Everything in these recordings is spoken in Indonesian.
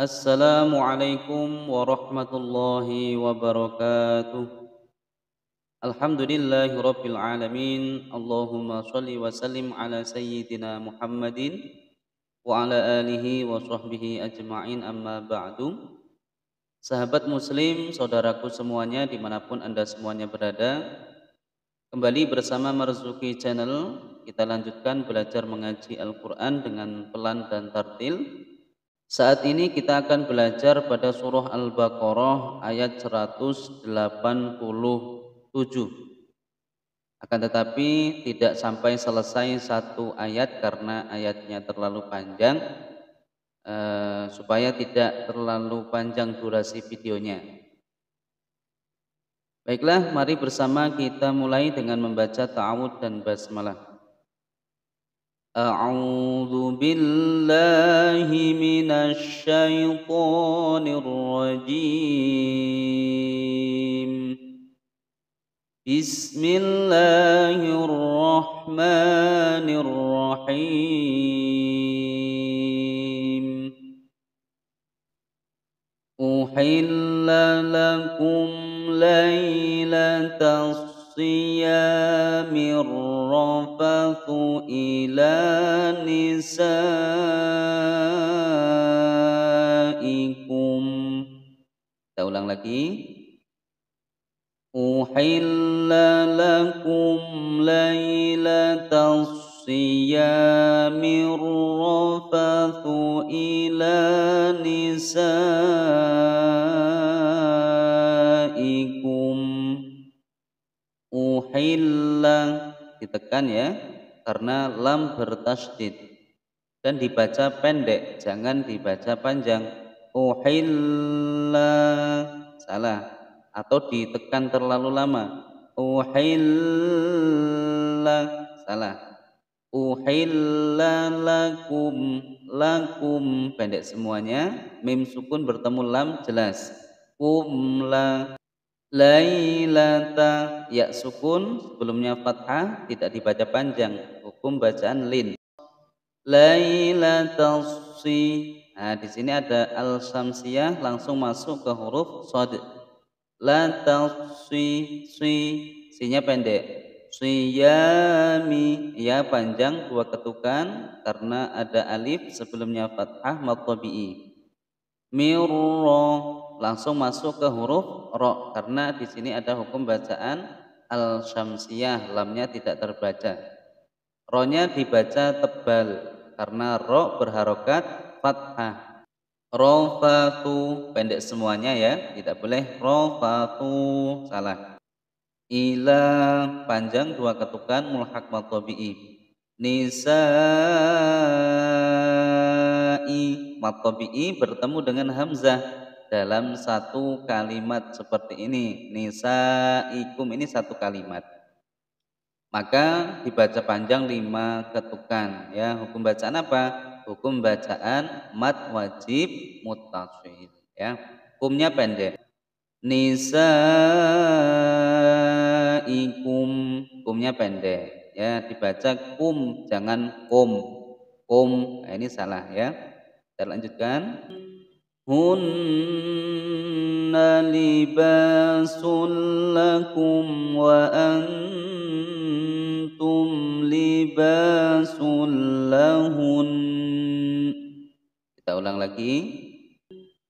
Assalamualaikum warahmatullahi wabarakatuh Alhamdulillahi rabbil alamin Allahumma salli wa sallim ala sayyidina Muhammadin wa ala alihi wa sahbihi ajma'in amma ba'du Sahabat muslim, saudaraku semuanya dimanapun anda semuanya berada Kembali bersama Marzuki Channel Kita lanjutkan belajar mengaji Al-Quran dengan pelan dan tartil saat ini kita akan belajar pada surah Al-Baqarah ayat 187. Akan tetapi tidak sampai selesai satu ayat karena ayatnya terlalu panjang eh, supaya tidak terlalu panjang durasi videonya. Baiklah, mari bersama kita mulai dengan membaca ta'awud dan basmalah. أعوذ بالله من الشيطان الرجيم بسم الله الرحمن الرحيم أحل لكم ليلة الصيام الرحيم يرفق إلى نسائكم Kita ulang أحل لكم ليلة الصيام الرفث إلى نسائكم أحل ditekan ya karena lam bertasdid dan dibaca pendek jangan dibaca panjang uhilla salah atau ditekan terlalu lama uhilla salah uhilla lakum lakum pendek semuanya mim sukun bertemu lam jelas kumla lailata ya sukun sebelumnya fathah tidak dibaca panjang hukum bacaan lin si. nah di sini ada al samsiah langsung masuk ke huruf sod latalsi si sinya pendek siyami ya panjang dua ketukan karena ada alif sebelumnya fathah matobi'i mirro langsung masuk ke huruf ro karena di sini ada hukum bacaan al syamsiyah lamnya tidak terbaca ronya dibaca tebal karena ro berharokat fathah rofatu pendek semuanya ya tidak boleh rofatu salah ila panjang dua ketukan mulhak matobi'i nisa'i matobi'i bertemu dengan hamzah dalam satu kalimat seperti ini. nisa ikum ini satu kalimat. Maka dibaca panjang lima ketukan. Ya, hukum bacaan apa? Hukum bacaan mat wajib mutasil. Ya, hukumnya pendek. nisa ikum hukumnya pendek. Ya, dibaca kum jangan kum. Kum, nah, ini salah ya. Kita lanjutkan. هن لباس لكم antum لباس لهن kita ulang lagi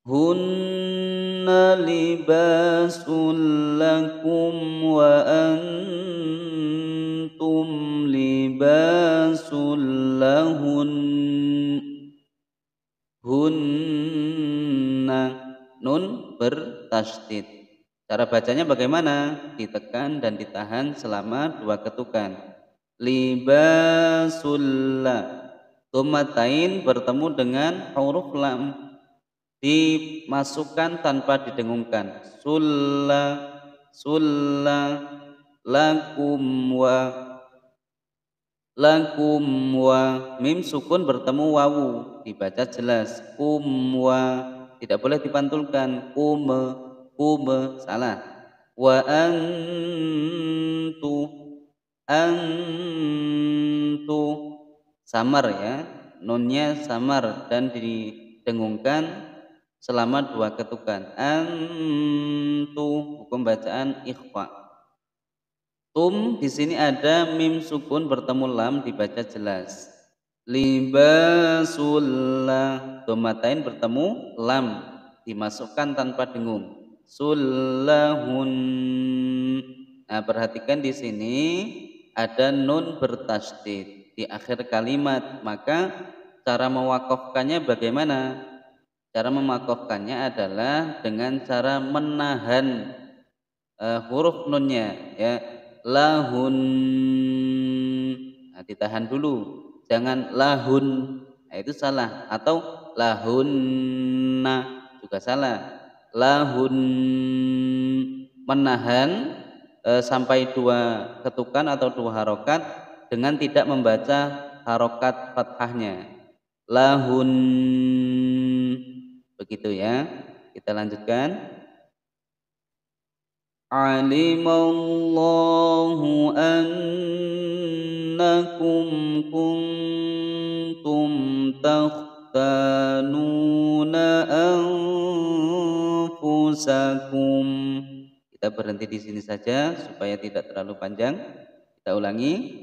hunna libasun lakum wa antum libasun tasdid. Cara bacanya bagaimana? Ditekan dan ditahan selama dua ketukan. Libasulla. Tumatain bertemu dengan huruf lam. Dimasukkan tanpa didengungkan. Sulla, sulla, lakum wa lakum wa mim sukun bertemu wawu dibaca jelas kum wa tidak boleh dipantulkan kume kume salah wa antu antu samar ya nonnya samar dan didengungkan selama dua ketukan antu hukum bacaan ikhfa tum di sini ada mim sukun bertemu lam dibaca jelas libasullah domatain bertemu lam dimasukkan tanpa dengung sullahun nah perhatikan di sini ada nun bertasdid di akhir kalimat maka cara mewakafkannya bagaimana cara memakafkannya adalah dengan cara menahan uh, huruf nunnya ya lahun nah, ditahan dulu jangan lahun nah, itu salah atau lahunna juga salah lahun menahan e, sampai dua ketukan atau dua harokat dengan tidak membaca harokat fathahnya lahun begitu ya kita lanjutkan alimallahu an إنكم كنتم تختانون أنفسكم kita berhenti di sini saja supaya tidak terlalu panjang kita ulangi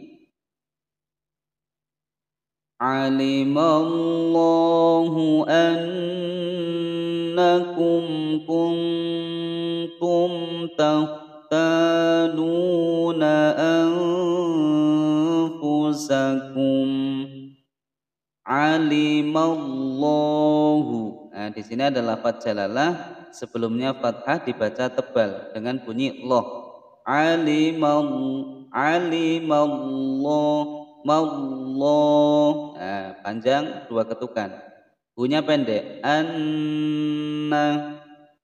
علم الله أنكم كنتم تختانون أنفسكم sakum alimallahu nah di sini adalah lafaz sebelumnya fathah dibaca tebal dengan bunyi loh alimallahu alimallah mallah nah, panjang dua ketukan Bunya pendek anna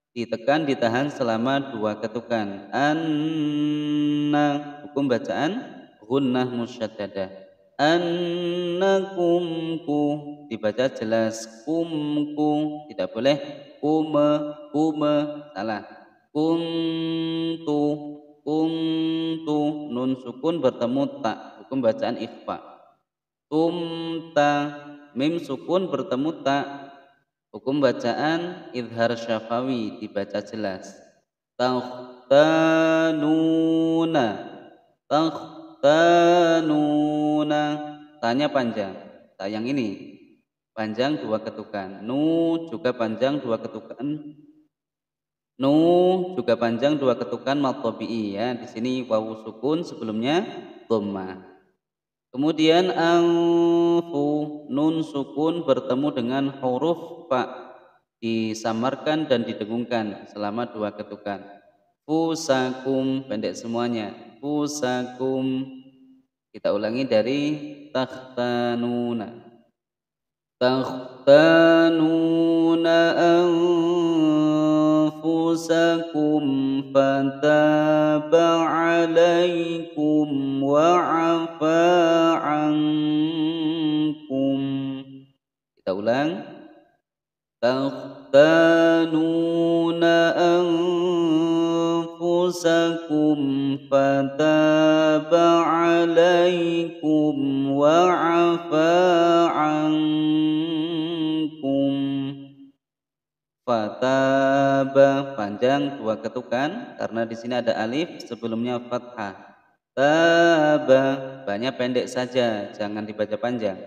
ditekan ditahan selama dua ketukan anna hukum bacaan gunnah musyaddadah annakumku dibaca jelas kumku tidak boleh kume kume salah kuntu kuntu nun sukun bertemu tak hukum bacaan ikhfa tumta mim sukun bertemu tak hukum bacaan idhar syafawi dibaca jelas tahtanuna tahtanuna tanuna tanya panjang tayang ini panjang dua ketukan nu juga panjang dua ketukan nu juga panjang dua ketukan matobi'i ya di sini wawu sukun sebelumnya doma Kemudian angfu nun sukun bertemu dengan huruf pak, disamarkan dan didengungkan selama dua ketukan. Fusakum pendek semuanya anfusakum kita ulangi dari takhtanuna takhtanuna anfusakum fataba alaikum wa'afa ankum kita ulang takhtanuna anfusakum أنفسكم فتاب عليكم وعفى عنكم Fataba panjang dua ketukan karena di sini ada alif sebelumnya fathah. Taba banyak pendek saja, jangan dibaca panjang.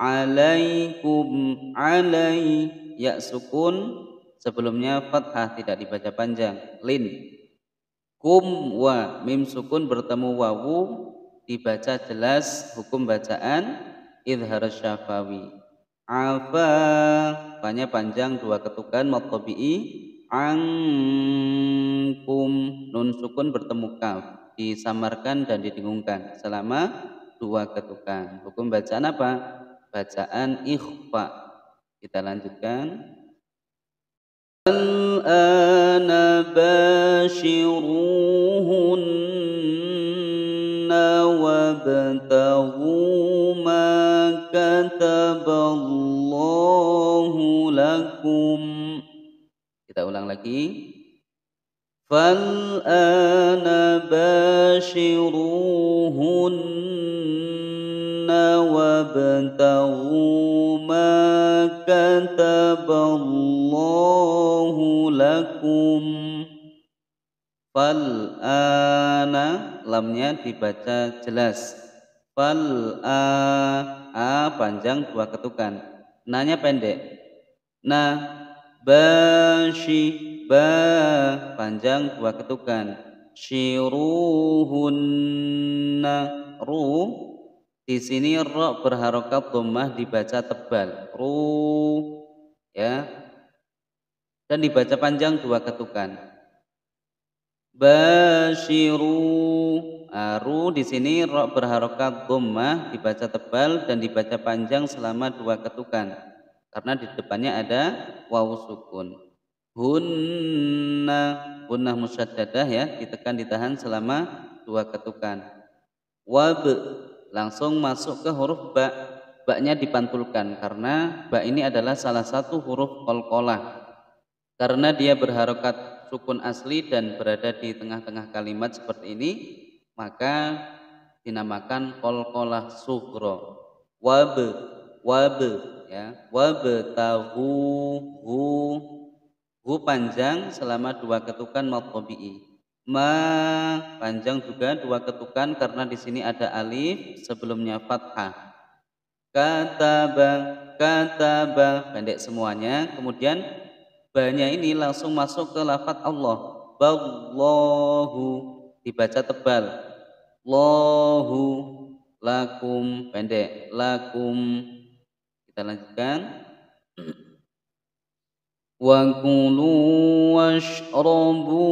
Alaikum alai ya sukun sebelumnya fathah tidak dibaca panjang. Lin Kum wa mim sukun bertemu wawu dibaca jelas hukum bacaan idhar syafawi. Afa banyak panjang dua ketukan matobi'i angkum nun sukun bertemu kaf disamarkan dan didengungkan selama dua ketukan. Hukum bacaan apa? Bacaan ikhfa. Kita lanjutkan. الآن باشروهن وابتغوا ما كتب الله لكم kita ulang lagi فالآن باشروهن وابتغوا كتب الله lakum fal ana lamnya dibaca jelas fal a a panjang dua ketukan nanya pendek na shi ba panjang dua ketukan syiruhunna ru di sini ro berharokat domah dibaca tebal. Ru ya. Dan dibaca panjang dua ketukan. Basiru aru ah, di sini ro berharokat domah dibaca tebal dan dibaca panjang selama dua ketukan. Karena di depannya ada wawu sukun. Hunna hunna musyaddadah ya ditekan ditahan selama dua ketukan. Wab langsung masuk ke huruf ba baknya dipantulkan karena ba ini adalah salah satu huruf kolkolah karena dia berharokat sukun asli dan berada di tengah-tengah kalimat seperti ini maka dinamakan kolkolah sukro. Wab, wab, ya wab tahu hu hu panjang selama dua ketukan matkobi'i ma panjang juga dua ketukan karena di sini ada alif sebelumnya fathah kata kataba pendek semuanya kemudian banyak ini langsung masuk ke lafat Allah ballahu dibaca tebal lahu lakum pendek lakum kita lanjutkan wa kulu washrabu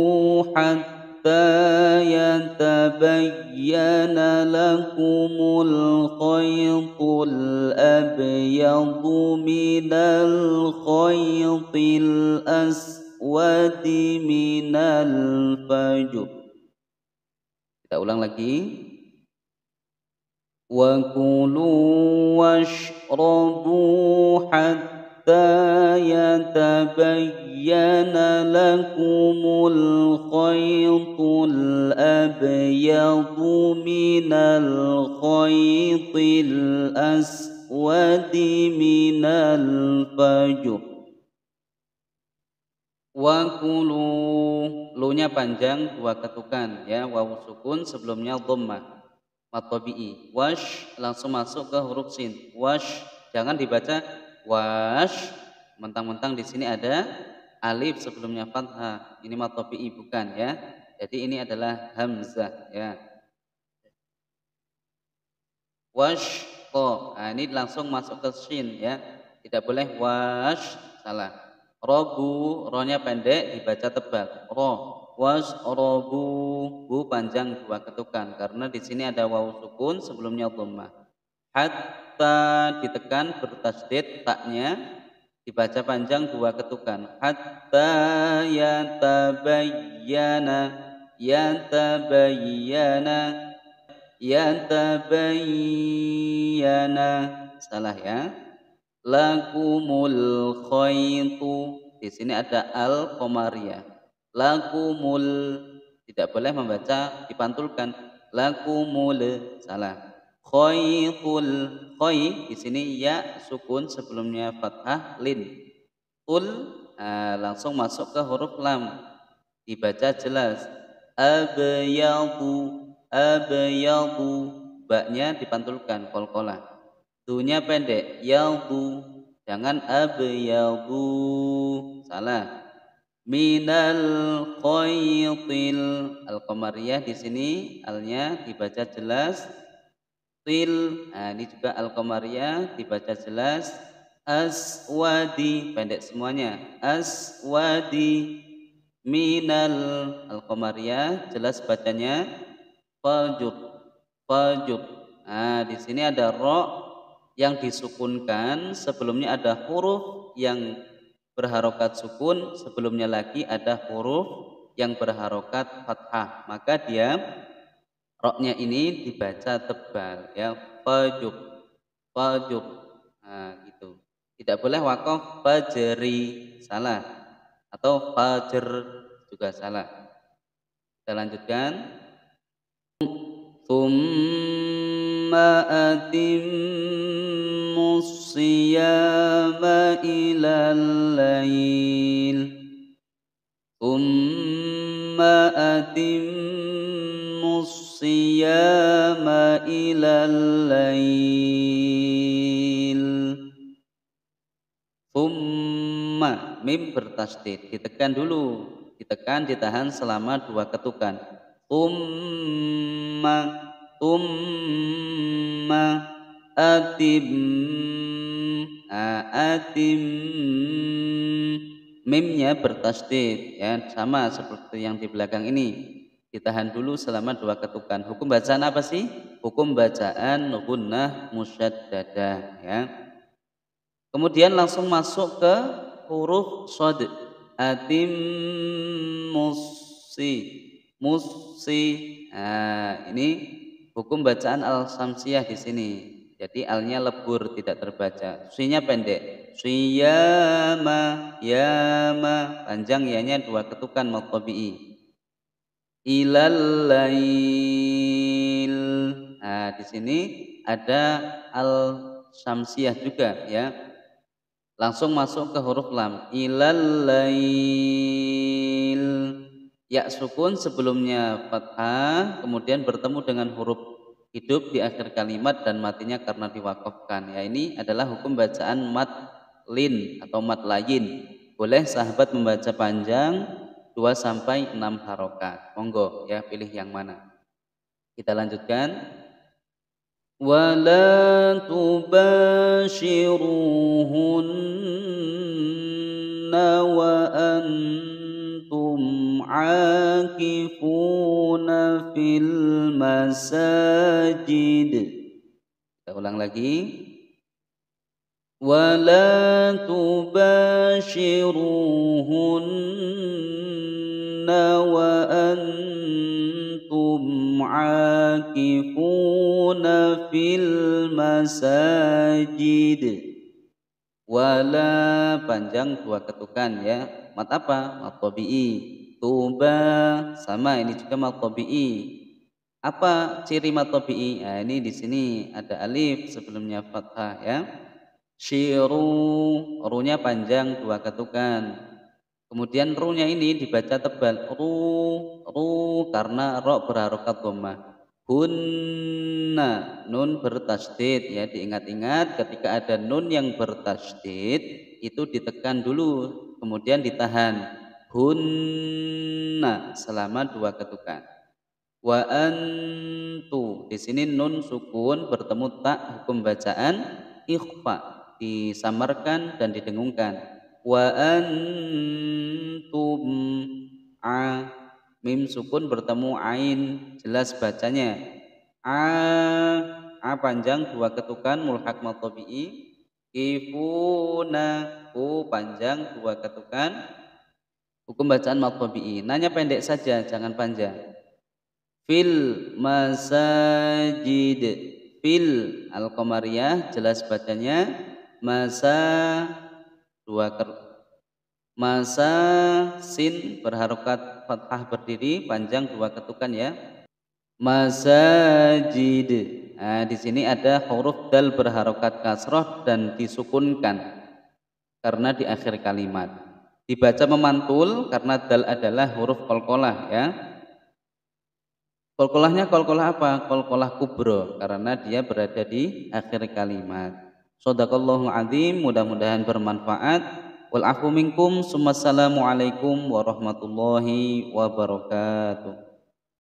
hatta يتبين لكم الخيط الأبيض من الخيط الأسود من الفجر Kita ulang lagi وَكُلُوا وَاشْرَبُوا حَتَّى حتى يتبين لكم الخيط الأبيض من aswadi الأسود من الفجر Wakulu lunya panjang dua ketukan ya wawu sukun sebelumnya dhammah matobi'i wash langsung masuk ke huruf sin wash jangan dibaca wash mentang-mentang di sini ada alif sebelumnya fathah ini matopi bukan ya jadi ini adalah hamzah ya wash ko nah, ini langsung masuk ke shin ya tidak boleh wash salah robu ronya pendek dibaca tebal ro was robu bu panjang dua ketukan karena di sini ada waw sukun sebelumnya dhamma had hatta ditekan bertasdid taknya dibaca panjang dua ketukan hatta yatabayyana yatabayyana yatabayyana salah ya lakumul khaytu di sini ada al komaria lakumul tidak boleh membaca dipantulkan lakumul salah Koi full koi di sini ya sukun sebelumnya fathah lin ul nah, langsung masuk ke huruf lam dibaca jelas abyadu abyadu baknya dipantulkan kol-kola dunya pendek yadu jangan abyadu salah minal qaytil al qamariyah di sini alnya dibaca jelas til nah, ini juga al komaria dibaca jelas aswadi pendek semuanya aswadi minal al komaria jelas bacanya faljub faljub nah di sini ada ro yang disukunkan sebelumnya ada huruf yang berharokat sukun sebelumnya lagi ada huruf yang berharokat fathah maka dia Roknya ini dibaca tebal ya pajuk pajuk nah, gitu. Tidak boleh Wakaf, pajeri salah atau fajer juga salah. Kita lanjutkan. Thumma atim musyama ilal lail. القيام إلى الليل mim bertasdid ditekan dulu ditekan ditahan selama dua ketukan Thumma Thumma atim atim mimnya bertasdid ya sama seperti yang di belakang ini Ditahan dulu selama dua ketukan. Hukum bacaan apa sih? Hukum bacaan gunnah musyaddadah ya. Kemudian langsung masuk ke huruf shad. Atim musi musi. Nah, ini hukum bacaan al-samsiyah di sini. Jadi alnya lebur tidak terbaca. Suinya pendek. Suyama, yama. Panjang yanya dua ketukan maktabii ilal lail. Nah, di sini ada al syamsiah juga ya. Langsung masuk ke huruf lam. Ilal lail. Ya sukun sebelumnya fathah, kemudian bertemu dengan huruf hidup di akhir kalimat dan matinya karena diwakafkan. Ya ini adalah hukum bacaan mat lin atau mat lain. Boleh sahabat membaca panjang, 2 sampai 6 harokat. Monggo ya pilih yang mana. Kita lanjutkan. Walatubashiruhunna wa antum akifuna fil masajid. Kita ulang lagi. Walatubashiruhun عاكفون في المساجد wala panjang dua ketukan ya mat apa mat tabi'i tuba sama ini juga mat tabi'i apa ciri mat tabi'i nah, ini di sini ada alif sebelumnya fathah ya syiru runya panjang dua ketukan Kemudian ru nya ini dibaca tebal ru ru karena ro berharokat goma. Hunna nun bertasdid ya diingat-ingat ketika ada nun yang bertasdid itu ditekan dulu kemudian ditahan hunna selama dua ketukan. Wa antu di sini nun sukun bertemu tak hukum bacaan ikhfa disamarkan dan didengungkan wa antum a mim sukun bertemu ain jelas bacanya a a panjang dua ketukan mulhak matobi'i kifuna u panjang dua ketukan hukum bacaan matobi'i nanya pendek saja jangan panjang fil masajid fil al jelas bacanya masa dua ker masa sin berharokat fathah berdiri panjang dua ketukan ya masa nah, di sini ada huruf dal berharokat kasroh dan disukunkan karena di akhir kalimat dibaca memantul karena dal adalah huruf kolkolah ya kolkolahnya kolkolah apa kolkolah kubro karena dia berada di akhir kalimat Sadaqallahu azim, mudah-mudahan bermanfaat. Wal afu minkum, warahmatullahi wabarakatuh.